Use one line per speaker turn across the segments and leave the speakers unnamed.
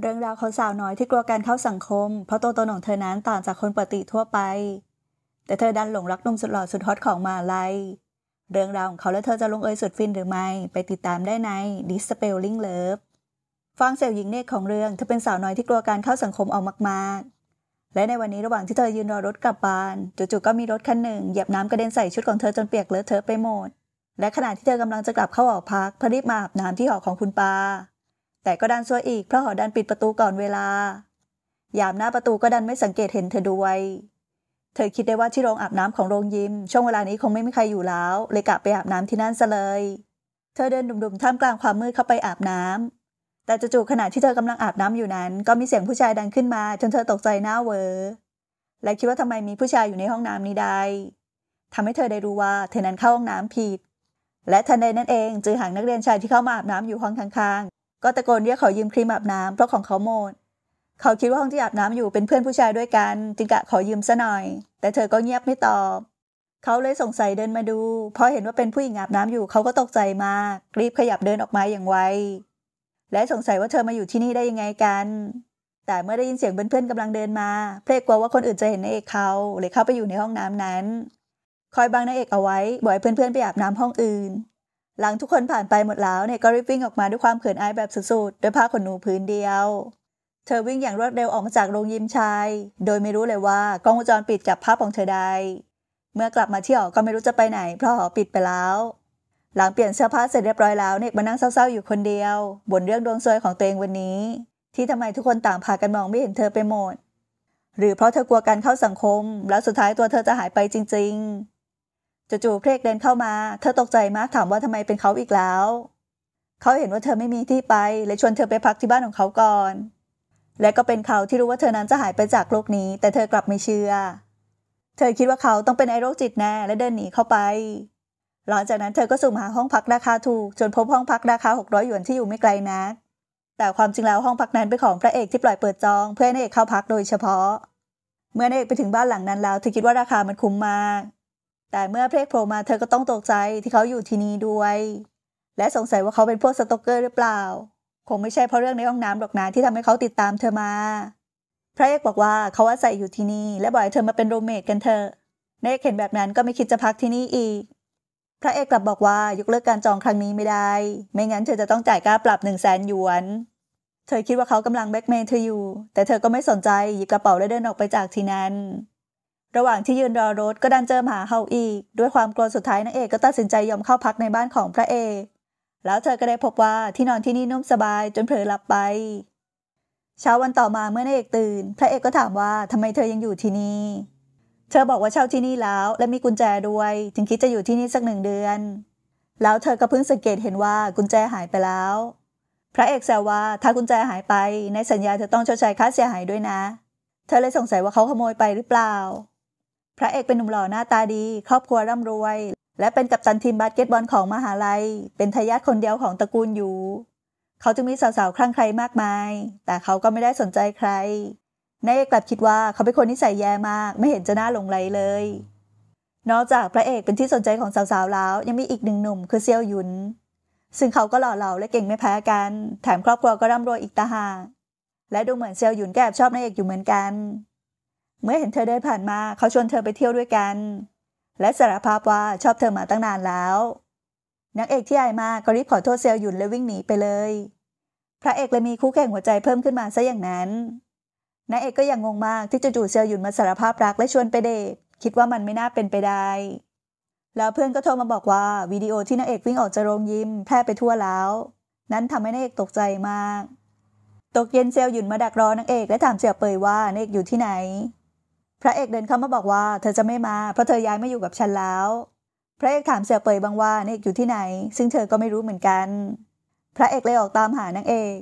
เรื่องราวของสาวน้อยที่กลัวการเข้าสังคมเพราะตัวตนของเธอนั้นต่างจากคนปกติทั่วไป แต่เธอดันหลงรักนุ่มสุดหล่อสุดฮอตของมาลัยเรื่องราวของเขาและเธอจะลงเอยสุดฟินหรือไม่ไปติดตามได้ใน Dispelling Love ฟังเสี่ยวหญิงเนกของเรื่องเธอเป็นสาวน้อยที่กลัวการเข้าสังคมเอามาก ๆ และในวันนี้ระหว่างที่เธอยืนรอรถกลับบ้านจู่ๆก็มีรถคันหนึ่งเหยียบน้ำกระเด็นใส่ชุดของเธอจนเปียกเลอะเทอะไปหมด และขณะที่เธอกำลังจะกลับเข้าออกพักพอรีบมาอาบน้ำที่หอของคุณปาแต่ก็ดันซวยอีก เพราะหอดันปิดประตูก่อนเวลายามหน้าประตูก็ดันไม่สังเกตเห็นเธอด้วยเธอคิดได้ว่าที่โรงอาบน้ำของโรงยิมช่วงเวลานี้คงไม่มีใครอยู่แล้ว เลยกลับไปอาบน้ำที่นั่นซะเลย เธอเดินดุ่มๆท่ามกลางความมืดเข้าไปอาบน้ำ แต่จู่ๆขณะที่เธอกำลังอาบน้ำอยู่นั้น ก็มีเสียงผู้ชายดังขึ้นมาจนเธอตกใจหน้าเวอ และคิดว่าทำไมมีผู้ชายอยู่ในห้องน้ำนี้ได้ ทำให้เธอได้รู้ว่าเธอนั้นเข้าห้องน้ำผิด และทันใดนั้นเองจือหางนักเรียนชายที่เข้ามาอาบน้ำอยู่ห้องข้าง ๆก็ตะโกนเรียกขอยืมครีมอาบน้ำเพราะของเขาหมด เขาคิดว่าห้องที่อาบน้ำอยู่เป็นเพื่อนผู้ชายด้วยกัน จึงกะขอยืมซะหน่อย แต่เธอก็เงียบไม่ตอบ เขาเลยสงสัยเดินมาดูพอเห็นว่าเป็นผู้หญิงอาบน้ำอยู่เขาก็ตกใจมาก รีบขยับเดินออกมาอย่างไวและสงสัยว่าเธอมาอยู่ที่นี่ได้ยังไงกัน แต่เมื่อได้ยินเสียงเพื่อนๆกำลังเดินมา เพลกกลัวว่าคนอื่นจะเห็นนายเอกเขาเลยเข้าไปอยู่ในห้องน้ำนั้น คอยบังนายเอกเอาไว้บ่อยเพื่อนๆ ไปอาบน้ำห้องอื่นหลังทุกคนผ่านไปหมดแล้วเนี่ยก็รีบวิ่งออกมาด้วยความเขินอายแบบสุดๆด้วยผ้าขนหนูพื้นเดียว เธอวิ่งอย่างรวดเร็วออกมาจากโรงยิมชาย โดยไม่รู้เลยว่ากล้องวงจรปิดจับภาพของเธอได้ เมื่อกลับมาที่หอก็ไม่รู้จะไปไหนเพราะหอปิดไปแล้ว หลังเปลี่ยนเสื้อผ้าเสร็จเรียบร้อยแล้วเนี่ยมานั่งเศร้าๆอยู่คนเดียวบ่นเรื่องดวงซวยของตัวเองวันนี้ ที่ทำไมทุกคนต่างพากันมองไม่เห็นเธอไปหมด หรือเพราะเธอกลัวการเข้าสังคม แล้วสุดท้ายตัวเธอจะหายไปจริง ๆจู่ๆเพลกเดินเข้ามา เธอตกใจมากถามว่าทำไมเป็นเขาอีกแล้ว เขาเห็นว่าเธอไม่มีที่ไปเลยชวนเธอไปพักที่บ้านของเขาก่อน และก็เป็นเขาที่รู้ว่าเธอนั้นจะหายไปจากโลกนี้แต่เธอกลับไม่เชื่อ เธอคิดว่าเขาต้องเป็นไอโรคจิตแน่และเดินหนีเข้าไป หลังจากนั้นเธอก็สุ่มหาห้องพักราคาถูกจนพบห้องพักราคา600หยวนที่อยู่ไม่ไกลนัก แต่ความจริงแล้วห้องพักนั้นเป็นของพระเอกที่ปล่อยเปิดจอง เพื่อให้เอกเข้าพักโดยเฉพาะ เมื่อเอกไปถึงบ้านหลังนั้นแล้วเธอคิดว่าราคามันคุ้มมากแต่เมื่อเพลกโผล่มาเธอก็ต้องตกใจที่เขาอยู่ที่นี่ด้วย และสงสัยว่าเขาเป็นพวกสต็อกเกอร์หรือเปล่า คงไม่ใช่เพราะเรื่องในห้องน้ำหรอกนะที่ทำให้เขาติดตามเธอมา พระเอกบอกว่าเขาอาศัยอยู่ที่นี่และบ่อยเธอมาเป็นโรเมทกันเถอะเนกเห็นแบบนั้นก็ไม่คิดจะพักที่นี่อีกพระเอกกลับบอกว่ายกเลิกการจองครั้งนี้ไม่ได้ ไม่งั้นเธอจะต้องจ่ายค่าปรับหนึ่งแสนหยวน เธอคิดว่าเขากำลังแบ็กเมย์เธออยู่แต่เธอก็ไม่สนใจหยิบกระเป๋าและเดินออกไปจากที่นั้นระหว่างที่ยืนรอรถ ก็ดันเจอหมาเ่าอีก ด้วยความกลัวสุดท้ายนางเอกก็ตัดสินใจยอมเข้าพักในบ้านของพระเอก แล้วเธอก็ได้พบว่าที่นอนที่นี่นุ่มสบายจนเผลอหลับไป เช้าวันต่อมาเมื่อนางเอกตื่น พระเอกก็ถามว่าทำไมเธอยังอยู่ที่นี่ เธอบอกว่าเช่าที่นี่แล้วและมีกุญแจด้วย ถึงคิดจะอยู่ที่นี่สักหนึ่งเดือน แล้วเธอก็เพิ่งสังเกตเห็นว่ากุญแจหายไปแล้ว พระเอกแซวว่าถ้ากุญแจหายไปในสัญญาเธอต้องชดใช้ค่าเสียหายด้วยนะ เธอเลยสงสัยว่าเขาขโมยไปหรือเปล่าพระเอกเป็นหนุ่มหล่อหน้าตาดี ครอบครัวร่ำรวย และเป็นกัปตันทีมบาสเกตบอลของมหาลัย เป็นทายาทคนเดียวของตระกูลอยู่ เขาจึงมีสาวๆคลั่งใครมากมาย แต่เขาก็ไม่ได้สนใจใครนายเอกกลับคิดว่าเขาเป็นคนนิสัยแย่มากไม่เห็นจะน่าหลงไหลเลย นอกจากพระเอกเป็นที่สนใจของสาวๆ แล้ว ยังมีอีกหนึ่งหนุ่มคือเซียวหยุน ซึ่งเขาก็หล่อเหลาและเก่งไม่แพ้กัน แถมครอบครัวก็ร่ำรวยอีกตาหากและดูเหมือนเซียวหยุนแอบชอบนายเอกอยู่เหมือนกันเมื่อเห็นเธอเดินผ่านมาเขาชวนเธอไปเที่ยวด้วยกัน และสารภาพว่าชอบเธอมาตั้งนานแล้ว นางเอกที่อายมากก็รีบขอโทษเซลหยุนและวิ่งหนีไปเลย พระเอกเลยมีคู่แข่งหัวใจเพิ่มขึ้นมาซะอย่างนั้น นางเอกก็ยังงงมากที่จู่ๆเซลหยุนมาสารภาพรักและชวนไปเดท คิดว่ามันไม่น่าเป็นไปได้ แล้วเพื่อนก็โทรมาบอกว่าวิดีโอที่นางเอกวิ่งออกจากโรงยิมแพร่ไปทั่วแล้ว นั้นทำให้นางเอกตกใจมาก ตกเย็นเซลหยุนมาดักรอนางเอกและถามเสี่ยเปยว่านางเอกอยู่ที่ไหนพระเอกเดินเข้ามาบอกว่าเธอจะไม่มาเพราะเธอย้ายมาอยู่กับฉันแล้ว พระเอกถามเส่ยเปยบางว่านี่อยู่ที่ไหน ซึ่งเธอก็ไม่รู้เหมือนกัน พระเอกเลยออกตามหานางเอก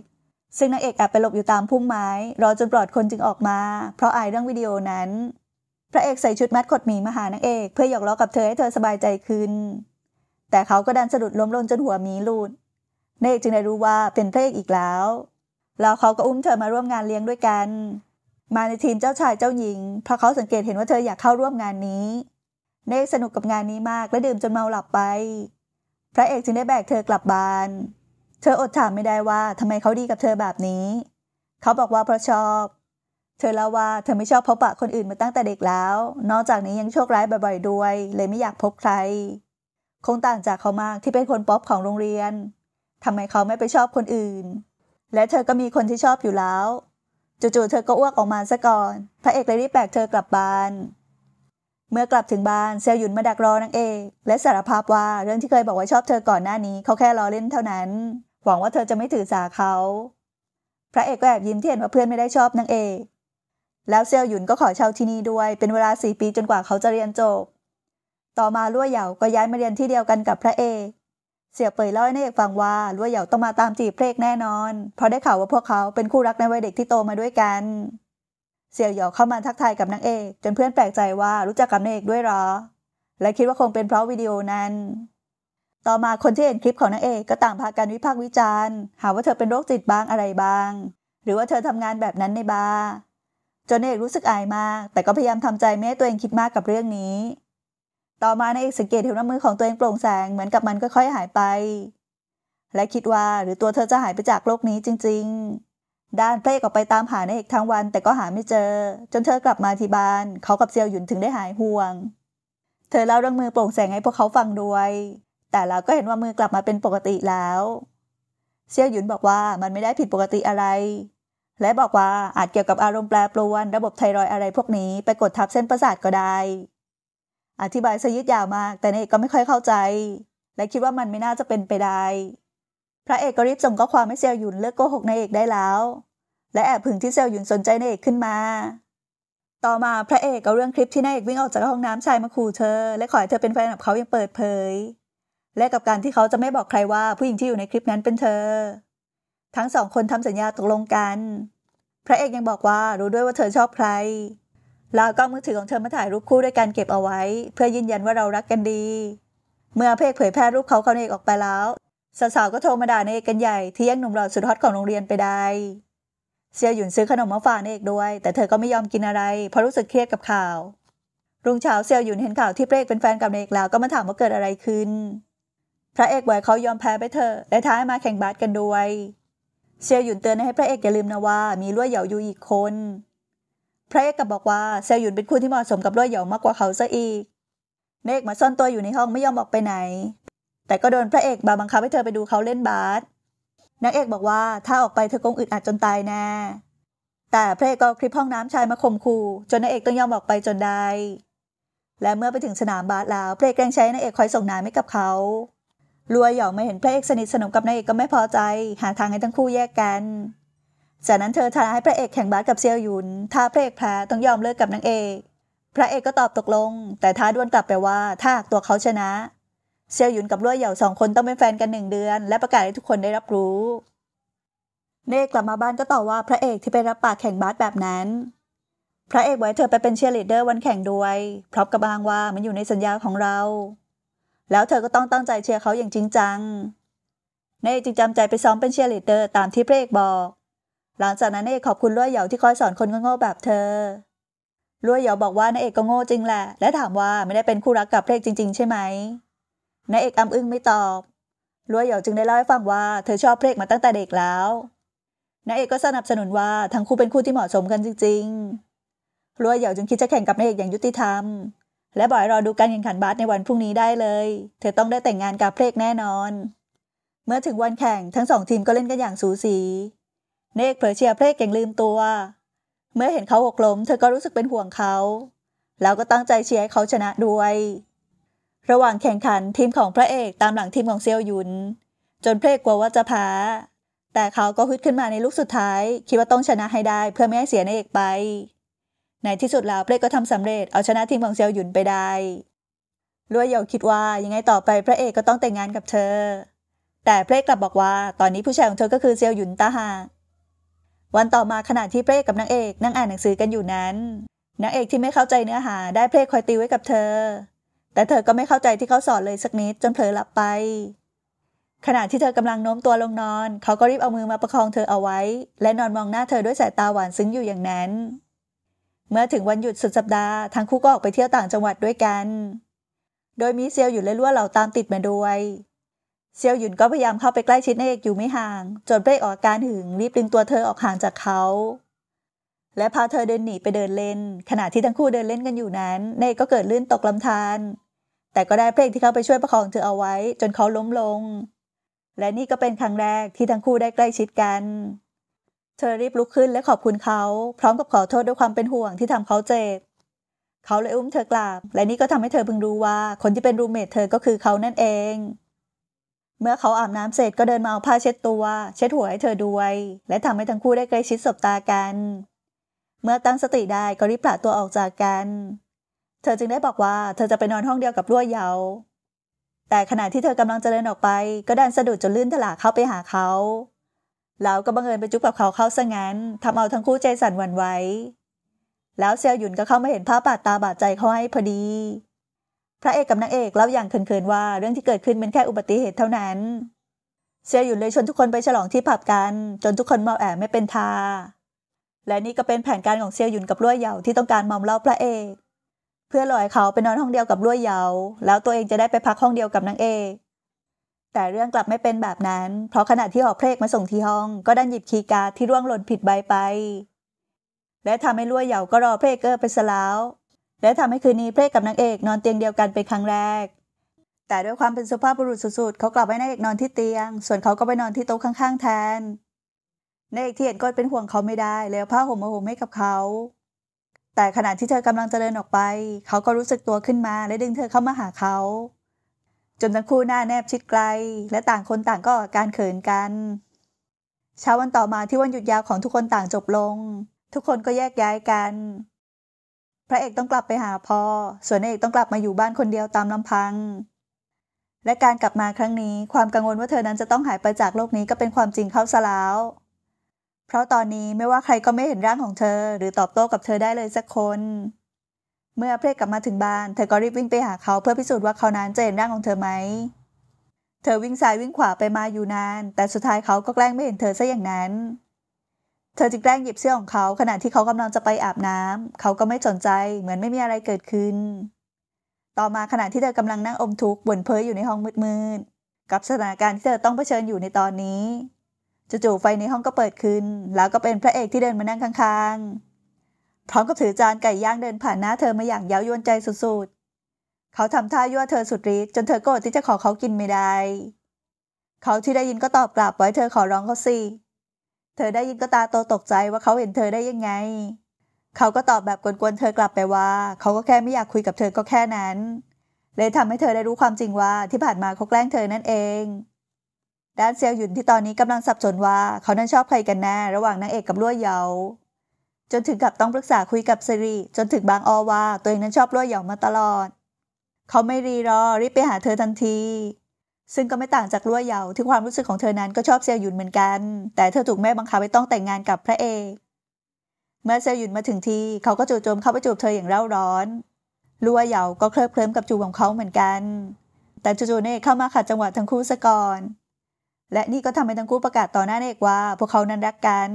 ซึ่งนางเอกแอบไปหลบอยู่ตามพุ่มไม้รอจนปลอดคนจึงออกมา เพราะอายเรื่องวิดีโอนั้น พระเอกใส่ชุดมัดขดหมีมาหานางเอก เพื่อหยอกล้อกับเธอให้เธอสบายใจขึ้น แต่เขาก็ดันสะดุดล้มลงจนหัวหมีหลุดนางเอกจึงได้รู้ว่าเป็นพระเอกอีกแล้วแล้วเขาก็อุ้มเธอมาร่วมงานเลี้ยงด้วยกันมาในทีมเจ้าชายเจ้าหญิงเพราะเขาสังเกตเห็นว่าเธออยากเข้าร่วมงานนี้เนกสนุกกับงานนี้มากและดื่มจนเมาหลับไป พระเอกจึงได้แบกเธอกลับบ้าน เธออดถามไม่ได้ว่าทำไมเขาดีกับเธอแบบนี้ เขาบอกว่าเพราะชอบ เธอเล่าว่าเธอไม่ชอบพบปะคนอื่นมาตั้งแต่เด็กแล้ว นอกจากนี้ยังโชคร้ายบ่อยๆด้วย เลยไม่อยากพบใคร คงต่างจากเขามากที่เป็นคนป๊อปของโรงเรียนทำไมเขาไม่ไปชอบคนอื่น และเธอก็มีคนที่ชอบอยู่แล้วจู่ๆ เธอก็อ้วกออกมาซะก่อน พระเอกเลยรีบแบกเธอกลับบ้าน เมื่อกลับถึงบ้านเซลยุนมาดักรอนางเอกและสารภาพว่าเรื่องที่เคยบอกว่าชอบเธอก่อนหน้านี้เขาแค่ล้อเล่นเท่านั้น หวังว่าเธอจะไม่ถือสาเขา พระเอกก็แอบยิ้มที่เห็นว่าเพื่อนไม่ได้ชอบนางเอก แล้วเซลยุนก็ขอเช่าที่นี่ด้วยเป็นเวลาสี่ปีจนกว่าเขาจะเรียนจบ ต่อมาลั่วเหยาก็ย้ายมาเรียนที่เดียวกันกับพระเอกเสียเปยเล่าให้เอกฟังว่าล้วยเหยาต้องมาตามจีบเพลกแน่นอนเพราะได้ข่าวว่าพวกเขาเป็นคู่รักในวัยเด็กที่โตมาด้วยกัน เสี่ยวเหยาเข้ามาทักทายกับนางเอกจนเพื่อนแปลกใจว่ารู้จักกับนางเอกด้วยหรอ และคิดว่าคงเป็นเพราะวิดีโอนั้น ต่อมาคนที่เห็นคลิปของนางเอกก็ต่างพากันวิพากษ์วิจารณ์หาว่าเธอเป็นโรคจิตบ้างอะไรบ้าง หรือว่าเธอทำงานแบบนั้นในบาร์จนเอกรู้สึกอายมาก แต่ก็พยายามทำใจไม่ให้ตัวเองคิดมากกับเรื่องนี้ต่อมานายเอกสังเกตเห็นน้ำมือของตัวเองโปร่งแสงเหมือนกับมันค่อยๆหายไป และคิดว่าหรือตัวเธอจะหายไปจากโลกนี้จริงๆ ด้านเพลกออกไปตามหานายเอกทั้งวันแต่ก็หาไม่เจอ จนเธอกลับมาที่บ้านเขากับเซียวหยุนถึงได้หายห่วง เธอเล่าเรื่องมือโปร่งแสงให้พวกเขาฟังด้วย แต่เราก็เห็นว่ามือกลับมาเป็นปกติแล้ว เซียวหยุนบอกว่ามันไม่ได้ผิดปกติอะไร และบอกว่าอาจเกี่ยวกับอารมณ์แปรปรวน ระบบไทรอยอะไรพวกนี้ไปกดทับเส้นประสาทก็ได้อธิบายซะยืดยาวมาก แต่นายเอกก็ไม่ค่อยเข้าใจ และคิดว่ามันไม่น่าจะเป็นไปได้ พระเอกก็รีบส่งข้อความให้เซลยุนเลิกโกหกนายเอก ได้แล้ว และแอบพึงที่เซลยุนสนใจนายเอก ขึ้นมา ต่อมาพระเอกเอาเรื่องคลิปที่นายเอก วิ่งออกจากห้องน้ำชายมาขู่เธอและขอให้เธอเป็นแฟนกับเขายังเปิดเผย และกับการที่เขาจะไม่บอกใครว่าผู้หญิงที่อยู่ในคลิปนั้นเป็นเธอ ทั้งสอง คนทำสัญญาตกลงกัน พระเอกยังบอกว่ารู้ด้วยว่าเธอชอบใครแล้วก็มือถือของเธอมาถ่ายรูปคู่ด้วยการเก็บเอาไว้ เพื่อยืนยันว่าเรารักกันดี เมื่อเพกเผยแพร่รูปเขาเขาเอกออกไปแล้ว สาวๆก็โทรมาด่าในเอกกันใหญ่ที่แย่งหนุ่มหล่อสุดฮอตของโรงเรียนไปได้ เซียหยุนซื้อขนมมาฝากในเอกด้วย แต่เธอก็ไม่ยอมกินอะไรเพราะรู้สึกเครียดกับข่าว รุ่งเช้าเซียวหยุนเห็นข่าวที่พรเกเป็นแฟนกับในเอกแล้วก็มาถามว่าเกิดอะไรขึ้น พระเอกบอยเขายอมแพ้ไปเถอะและท้ายมาแข่งบาสกันด้วย เซียวหยุนเตือนให้พระเอกอย่าลืมนะว่ามีลวดเหยาอยู่อีกคนพระเอกก็บอกว่าเซลหยุนเป็นคู่ที่เหมาะสมกับล้วยหยอมากกว่าเขาซะอีกเมฆมาซ่อนตัวอยู่ในห้องไม่ยอมออกไปไหน แต่ก็โดนพระเอกบาบังคับให้เธอไปดูเขาเล่นบาสนางเอกบอกว่าถ้าออกไปเธอคงอึดอัดจนตายแน่ แต่พระเอกก็คลิปห้องน้ำชายมาข่มขู่จนนางเอกต้องยอมออกไปจนได้ และเมื่อไปถึงสนามบาสแล้วพระเอกแกล้งใช้นางเอกคอยส่งน้ำให้กับเขาลัวหยองไม่เห็นพระเอกสนิทสนมกับนางเอกก็ไม่พอใจ หาทางให้ทั้งคู่แยกกันจากนั้นเธอท้าให้พระเอกแข่งบาสกับเซียวยุน ถ้าพระเอกแพ้ต้องยอมเลิกกับนางเอก พระเอกก็ตอบตกลง แต่ท้าดวลกลับไปว่าถ้าตัวเขาชนะ เซียวยุนกับล้วยเหย่าสองคนต้องเป็นแฟนกันหนึ่งเดือน และประกาศให้ทุกคนได้รับรู้ เนกกลับมาบ้านก็ตอบว่าพระเอกที่ไปรับปากแข่งบาสแบบนั้น พระเอกไว้เธอไปเป็นเชียร์ลีดเดอร์วันแข่งด้วย พร้อมกับบางว่ามันอยู่ในสัญญาของเรา แล้วเธอก็ต้องตั้งใจเชียร์เขาอย่างจริงจัง เนกจึงจำใจไปซ้อมเป็นเชียร์ลีดเดอร์ตามที่พระเอกบอกหลังจากนั้นนายเอกขอบคุณล้วยเหยาที่คอยสอนคนโง่ๆแบบเธอล้วยเหยาบอกว่านายเอกก็โง่จริงแหละ และถามว่าไม่ได้เป็นคู่รักกับเพลกจริงๆใช่ไหมนายเอกอ้มอึ้งไม่ตอบล้วยเหยาจึงได้เล่าให้ฟังว่าเธอชอบเพลกมาตั้งแต่เด็กแล้วนายเอกก็สนับสนุนว่าทั้งคู่เป็นคู่ที่เหมาะสมกันจริงๆล้วยเหยาจึงคิดจะแข่งกับนายเอกอย่างยุติธรรม และบอกรอดูการแข่งขันบาสในวันพรุ่งนี้ได้เลย เธอต้องได้แต่งงานกับเพลกแน่นอน เมื่อถึงวันแข่งทั้งสองทีมก็เล่นกันอย่างสูสีเนกเผลอเชียเพลกอย่างลืมตัว เมื่อเห็นเขาหกล้ม เธอก็รู้สึกเป็นห่วงเขา แล้วก็ตั้งใจเชียร์ให้เขาชนะด้วย ระหว่างแข่งขันทีมของพระเอกตามหลังทีมของเซียวหยุน จนเพลกกลัวว่าจะแพ้แต่เขาก็ฮึดขึ้นมาในลูกสุดท้าย คิดว่าต้องชนะให้ได้ เพื่อไม่ให้เสียนเอกไป ในที่สุดแล้วเพลกก็ทำสำเร็จเอาชนะทีมของเซียวหยุนไปได้ลวยเยาคิดว่ายังไงต่อไปพระเอกก็ต้องแต่งงานกับเธอ แต่เพลกกลับบอกว่า ตอนนี้ผู้ชายของเธอก็คือเซียวหยุนตาหางวันต่อมาขณะที่พเพกกับนางเอกนั่งอ่านหนังสือกันอยู่นั้น นางเอกที่ไม่เข้าใจเนื้อหาได้เพลคอยตีไว้กับเธอ แต่เธอก็ไม่เข้าใจที่เขาสอนเลย สักนิดจนเผลอหลับไปขณะที่เธอกำลังโน้มตัวลงนอน เขาก็รีบเอามือมาประคองเธอเอาไว้ และนอนมองหน้าเธอด้วยสายตาหวานซึ้งอยู่อย่างนั้น เมื่อถึงวันหยุดสุดสัปดาห์ทั้งคู่ก็ออกไปเที่ยวต่างจังหวัดด้วยกัน โดยมีเซลอยู่เลยล้่วเหล่าตามติดมาด้วยเซียวหยุนก็พยายามเข้าไปใกล้ชิดนายเอกอยู่ไม่ห่างจนเป้ออกอาการหึงรีบดึงตัวเธอออกห่างจากเขา และพาเธอเดินหนีไปเดินเล่น ขณะที่ทั้งคู่เดินเล่นกันอยู่นั้นนายเอกก็เกิดลื่นตกลำธารแต่ก็ได้เพลงที่เข้าไปช่วยประคองเธอเอาไว้ จนเขาล้มลง และนี่ก็เป็นครั้งแรกที่ทั้งคู่ได้ใกล้ชิดกัน เธอรีบลุกขึ้นและขอบคุณเขาพร้อมกับขอโทษด้วยความเป็นห่วงที่ทำเขาเจ็บเขาเลยอุ้มเธอกลับ และนี่ก็ทำให้เธอเพิ่งรู้ว่าคนที่เป็นรูเมทเธอ ก็คือเขานั่นเองเมื่อเขาอาบน้ำเสร็จก็เดินมาเอาผ้าเช็ดตัว เช็ดหัวให้เธอด้วย และทำให้ทั้งคู่ได้ใกล้ชิดสบตากัน เมื่อตั้งสติได้ก็รีบปละตัวออกจากกัน เธอจึงได้บอกว่าเธอจะไปนอนห้องเดียวกับรั่วเยาแต่ขณะที่เธอกำลังจะเดินออกไป ก็ดันสะดุดจนลื่นถลา เข้าไปหาเขา แล้วก็บังเอิญไปจุ๊บกับเขาเข้าซะงั้นทำเอาทั้งคู่ใจสั่นหวั่นไหวแล้วเซียวหยุนก็เข้ามาเห็นภาพบาดตาบาดใจเขาให้พอดีพระเอกกับนางเอกเล่าอย่างเขินๆ ว่าเรื่องที่เกิดขึ้นเป็นแค่อุบัติเหตุเท่านั้น เซียหยุนเลยชวนทุกคนไปฉลองที่ผับกันจนทุกคนเมาแอบไม่เป็นทาและนี่ก็เป็นแผนการของเซียหยุนกับล้วยเหยาที่ต้องการมอมเล่าพระเอกเพื่อหลอยเขาไปนอนห้องเดียวกับล้วยเหยาแล้วตัวเองจะได้ไปพักห้องเดียวกับนางเอกแต่เรื่องกลับไม่เป็นแบบนั้นเพราะขณะที่หอบเพลกมาส่งที่ห้อง ก็ดันหยิบคีย์การ์ดที่ร่วงหล่นผิดใบไปและทำให้ล้วยเหยาก็รอเพลกเกอร์ไปซะแล้วและทำให้คืนนี้พเอกกับนางเอกนอนเตียงเดียวกันเป็นครั้งแรก แต่ด้วยความเป็นสุภาพบุรุษสุดๆ เขากลับให้นางเอกนอนที่เตียง ส่วนเขาก็ไปนอนที่โต๊ะข้าง ๆแทนนางเอกที่เห็นก็เป็นห่วงเขาไม่ได้เลยผ้าห่มมาห่มให้กับเขา แต่ขณะที่เธอกำลังจะเดินออกไป เขาก็รู้สึกตัวขึ้นมาและดึงเธอเข้ามาหาเขา จนทั้งคู่หน้าแนบชิดไกลและต่างคนต่างก็อาการเขินกัน เช้าวันต่อมาที่วันหยุดยาวของทุกคนต่างจบลง ทุกคนก็แยกย้ายกันพระเอกต้องกลับไปหาพ่อ ส่วนนางเอกต้องกลับมาอยู่บ้านคนเดียวตามลำพัง และการกลับมาครั้งนี้ความกังวลว่าเธอนั้นจะต้องหายไปจากโลกนี้ก็เป็นความจริงเข้าซะแล้วเพราะตอนนี้ไม่ว่าใครก็ไม่เห็นร่างของเธอหรือตอบโต้กับเธอได้เลยสักคน เมื่อเพลกกลับมาถึงบ้านเธอก็รีบวิ่งไปหาเขาเพื่อพิสูจน์ว่าเขานั้นจะเห็นร่างของเธอไหม เธอวิ่งซ้ายวิ่งขวาไปมาอยู่นาน แต่สุดท้ายเขาก็แกล้งไม่เห็นเธอซะอย่างนั้นเธอจึงแกล้งหยิบเสื้อของเขาขณะที่เขากำลังจะไปอาบน้ำเขาก็ไม่สนใจเหมือนไม่มีอะไรเกิดขึ้น ต่อมาขณะที่เธอกำลังนั่งอมทุกข์บ่นเพ้ออยู่ในห้องมืดๆกับสถานการณ์ที่เธอต้องเผชิญอยู่ในตอนนี้จู่ๆไฟในห้องก็เปิดขึ้น แล้วก็เป็นพระเอกที่เดินมานั่งข้างๆ พร้อมกับถือจานไก่ย่างเดินผ่านหน้าเธอมาอย่างเย้ายวนใจสุดๆเขาทำท่ายั่วเธอสุดฤทธิ์จนเธอโกรธที่จะขอเขากินไม่ได้ เขาที่ได้ยินก็ตอบกลับไว้เธอขอร้องเขาสิเธอได้ยินก็ตาโตตกใจว่าเขาเห็นเธอได้ยังไง เขาก็ตอบแบบกวนๆเธอกลับไปว่าเขาก็แค่ไม่อยากคุยกับเธอก็แค่นั้น เลยทำให้เธอได้รู้ความจริงว่าที่ผ่านมาเขาแกล้งเธอนั่นเอง ด้านเซียวหยุนที่ตอนนี้กำลังสับสนว่าเขานั้นชอบใครกันแน่ระหว่างนางเอกกับล้วเหยาจนถึงกับต้องปรึกษาคุยกับสิริ จนถึงบางอว่าตัวเองนั้นชอบล้วเหยามาตลอด เขาไม่รีรอรีบไปหาเธอทันทีซึ่งก็ไม่ต่างจากลั่วยาวที่ความรู้สึกของเธอนั้นก็ชอบเซียวหยุนเหมือนกันแต่เธอถูกแม่บังคับไปต้องแต่งงานกับพระเอก เมื่อเซียวหยุนมาถึงที่เขาก็จู่โจมเข้าไปจูบเธออย่างเร่าร้อนลั่วยาวก็เคลิบเคลิ้มกับจูบของเขาเหมือนกัน แต่จู่ๆเน่เข้ามาขัดจังหวะทั้งคู่ซะก่อน และนี่ก็ทำให้ทั้งคู่ประกาศต่อหน้าเอกว่า พวกเขานั้นรักกัน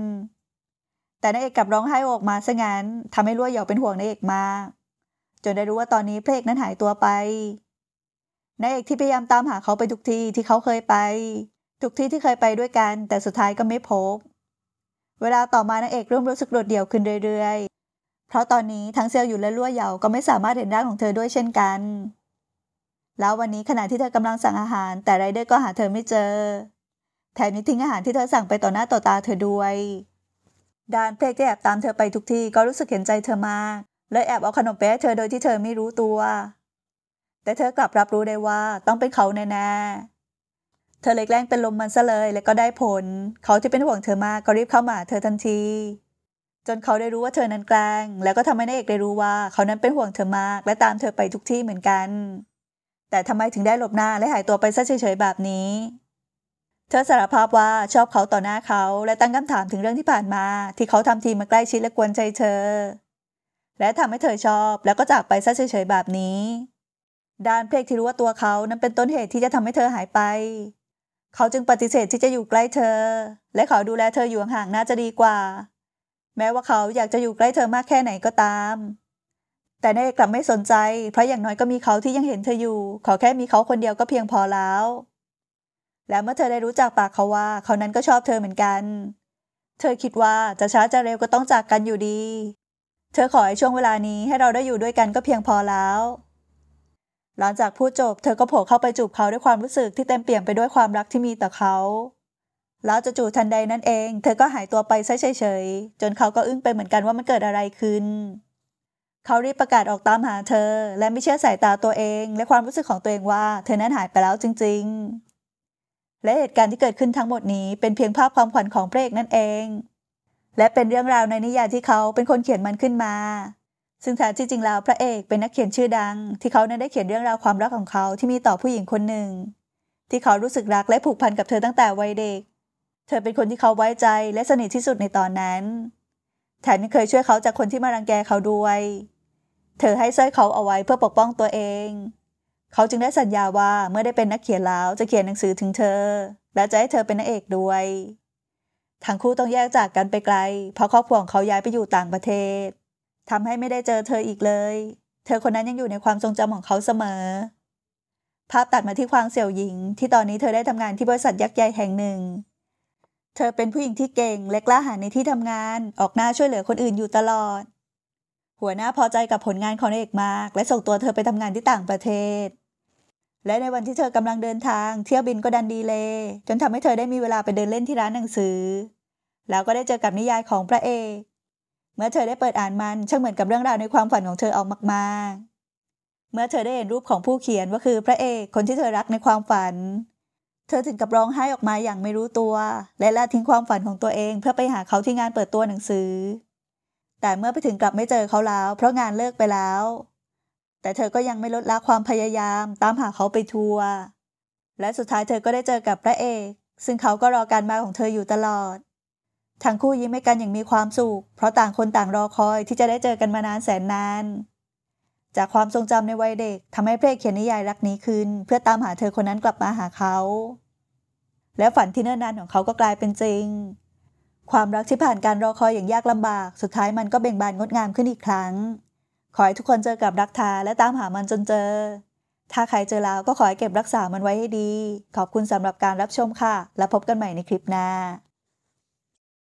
แต่เอกกลับร้องไห้ออกมาซะงั้นทำให้ลั่วยาวเป็นห่วงเอกมาก จนได้รู้ว่าตอนนี้พระเอกนั้นหายตัวไปนายเอกที่พยายามตามหาเขาไปทุกที่ที่เขาเคยไป ทุกที่ที่เคยไปด้วยกันแต่สุดท้ายก็ไม่พบเวลาต่อมานายเอกเริ่มรู้สึกโดดเดี่ยวขึ้นเรื่อยๆ เพราะตอนนี้ทั้งเซียวอยู่และลั่วเหยาก็ไม่สามารถเห็นร่างของเธอด้วยเช่นกัน แล้ววันนี้ขณะที่เธอกำลังสั่งอาหารแต่ไรเดอร์ก็หาเธอไม่เจอแถมยังทิ้งอาหารที่เธอสั่งไปต่อหน้าต่อตาเธอด้วยดานเพลกที่แอบตามเธอไปทุกที่ก็รู้สึกเห็นใจเธอมากเลยแอบเอาขนมไปให้เธอโดยที่เธอไม่รู้ตัวแต่เธอกลับรับรู้ได้ว่าต้องเป็นเขาแน่ๆเธอเลยแกล้งเป็นลมมันซะเลยแล้วก็ได้ผลเขาที่เป็นห่วงเธอมากก็รีบเข้ามาเธอทันที จนเขาได้รู้ว่าเธอนั้นแกล้งแล้วก็ทำให้นายเอกได้รู้ว่าเขานั้นเป็นห่วงเธอมากและตามเธอไปทุกที่เหมือนกัน แต่ทำไมถึงได้หลบหน้าและหายตัวไปซะเฉย ๆ แบบนี้ เธอสารภาพว่าชอบเขาต่อหน้าเขาและตั้งคำถามถึงเรื่องที่ผ่านมา ที่เขาทำทีมาใกล้ชิดและกวนใจเธอ และทำให้เธอชอบ แล้วก็จากไปซะเฉย ๆแบบนี้ดานเพลกที่รู้ว่าตัวเขานั้นเป็นต้นเหตุที่จะทำให้เธอหายไป เขาจึงปฏิเสธที่จะอยู่ใกล้เธอ และเขาดูแลเธออยู่ห่างๆ น่าจะดีกว่า แม้ว่าเขาอยากจะอยู่ใกล้เธอมากแค่ไหนก็ตาม แต่เนกลับไม่สนใจ เพราะอย่างน้อยก็มีเขาที่ยังเห็นเธออยู่ ขอแค่มีเขาคนเดียวก็เพียงพอแล้ว แล้วเมื่อเธอได้รู้จักปากเขาว่า เขานั้นก็ชอบเธอเหมือนกัน เธอคิดว่าจะช้าจะเร็วก็ต้องจากกันอยู่ดี เธอขอให้ช่วงเวลานี้ให้เราได้อยู่ด้วยกันก็เพียงพอแล้วหลังจากพูดจบ เธอก็โผล่เข้าไปจูบเขาด้วยความรู้สึกที่เต็มเปี่ยมไปด้วยความรักที่มีต่อเขา แล้วจะจูบทันใดนั้นเอง เธอก็หายตัวไปเฉยๆ จนเขาก็อึ้งไปเหมือนกันว่ามันเกิดอะไรขึ้น เขารีบประกาศออกตามหาเธอ และไม่เชื่อสายตาตัวเอง และความรู้สึกของตัวเองว่าเธอนั้นหายไปแล้วจริง ๆ และเหตุการณ์ที่เกิดขึ้นทั้งหมดนี้ เป็นเพียงภาพความขวัญของพระเอกนั่นเอง และเป็นเรื่องราวในนิยายที่เขาเป็นคนเขียนมันขึ้นมาซึ่งแท้ที่จริงแล้วพระเอกเป็นนักเขียนชื่อดังที่เขานั้นได้เขียนเรื่องราวความรักของเขาที่มีต่อผู้หญิงคนหนึ่ง ที่เขารู้สึกรักและผูกพันกับเธอตั้งแต่วัยเด็ก เธอเป็นคนที่เขาไว้ใจและสนิทที่สุดในตอนนั้น แถมยังเคยช่วยเขาจากคนที่มารังแกเขาด้วย เธอให้สร้อยเขาเอาไว้เพื่อปกป้องตัวเอง เขาจึงได้สัญญาว่าเมื่อได้เป็นนักเขียนแล้วจะเขียนหนังสือถึงเธอ และจะให้เธอเป็นนักเอกด้วยทั้งคู่ต้องแยกจากกันไปไกล เพราะครอบครัวของเขาย้ายไปอยู่ต่างประเทศทำให้ไม่ได้เจอเธออีกเลย เธอคนนั้นยังอยู่ในความทรงจำของเขาเสมอ ภาพตัดมาที่ควางเสี่ยวหญิง ที่ตอนนี้เธอได้ทำงานที่บริษัทยักษ์ใหญ่แห่งหนึ่ง เธอเป็นผู้หญิงที่เก่งและกล้าหาญในที่ทำงาน ออกหน้าช่วยเหลือคนอื่นอยู่ตลอด หัวหน้าพอใจกับผลงานของเอกมาก และส่งตัวเธอไปทำงานที่ต่างประเทศ และในวันที่เธอกำลังเดินทางเที่ยวบินก็ดันดีเลยจนทำให้เธอได้มีเวลาไปเดินเล่นที่ร้านหนังสือ แล้วก็ได้เจอกับนิยายของพระเอกเมื่อเธอได้เปิดอ่านมันช่างเหมือนกับเรื่องราวในความฝันของเธอออกมากๆ เมื่อเธอได้เห็นรูปของผู้เขียนว่าคือพระเอกคนที่เธอรักในความฝัน เธอถึงกับร้องไห้ออกมาอย่างไม่รู้ตัว และละทิ้งความฝันของตัวเองเพื่อไปหาเขาที่งานเปิดตัวหนังสือ แต่เมื่อไปถึงกลับไม่เจอเขาแล้วเพราะงานเลิกไปแล้ว แต่เธอก็ยังไม่ลดละความพยายามตามหาเขาไปทัวร์และสุดท้ายเธอก็ได้เจอกับพระเอกซึ่งเขาก็รอการมาของเธออยู่ตลอดทั้งคู่ยิ้มให้กันอย่างมีความสุขเพราะต่างคนต่างรอคอยที่จะได้เจอกันมานานแสนนาน จากความทรงจำในวัยเด็กทำให้เพลงเขียนนิยายรักนี้ขึ้น เพื่อตามหาเธอคนนั้นกลับมาหาเขา และฝันที่เนิ่นนานของเขาก็กลายเป็นจริง ความรักที่ผ่านการรอคอยอย่างยากลำบากสุดท้ายมันก็เบ่งบานงดงามขึ้นอีกครั้ง ขอให้ทุกคนเจอกับรักทาและตามหามันจนเจอ ถ้าใครเจอแล้วก็ขอให้เก็บรักษามันไว้ให้ดี ขอบคุณสำหรับการรับชมค่ะและพบกันใหม่ในคลิปหน้า